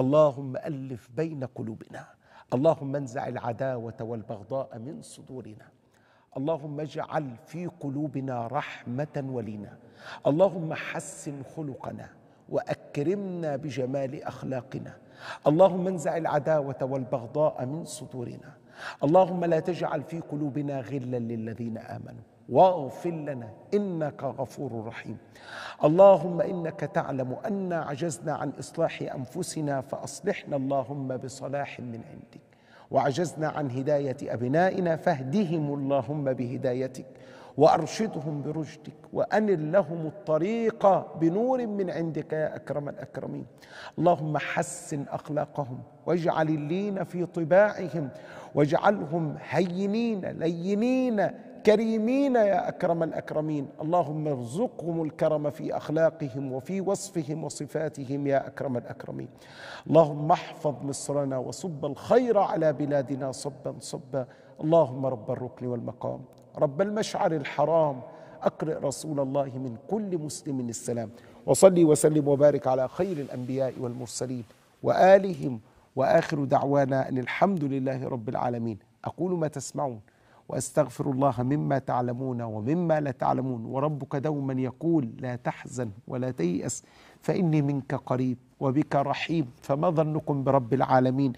اللهم ألف بين قلوبنا اللهم انزع العداوة والبغضاء من صدورنا اللهم اجعل في قلوبنا رحمة ولينا اللهم حسن خلقنا وأكرمنا بجمال أخلاقنا اللهم انزع العداوة والبغضاء من صدورنا اللهم لا تجعل في قلوبنا غلا للذين آمنوا واغفر لنا انك غفور رحيم اللهم انك تعلم انا عجزنا عن اصلاح انفسنا فاصلحنا اللهم بصلاح من عندك وعجزنا عن هدايه ابنائنا فاهدهم اللهم بهدايتك وارشدهم برشدك وانل لهم الطريق بنور من عندك يا اكرم الاكرمين اللهم حسن اخلاقهم واجعل اللين في طباعهم واجعلهم هينين لينين كريمين يا اكرم الاكرمين اللهم ارزقهم الكرم في اخلاقهم وفي وصفهم وصفاتهم يا اكرم الاكرمين اللهم احفظ مصرنا وصب الخير على بلادنا صبا صبا اللهم رب الركن والمقام رب المشعر الحرام اقرئ رسول الله من كل مسلم السلام وصلي وسلم وبارك على خير الانبياء والمرسلين والهم واخر دعوانا ان الحمد لله رب العالمين اقول ما تسمعون واستغفر الله مما تعلمون ومما لا تعلمون وربك دوما يقول لا تحزن ولا تيأس فاني منك قريب وبك رحيم فما ظنكم برب العالمين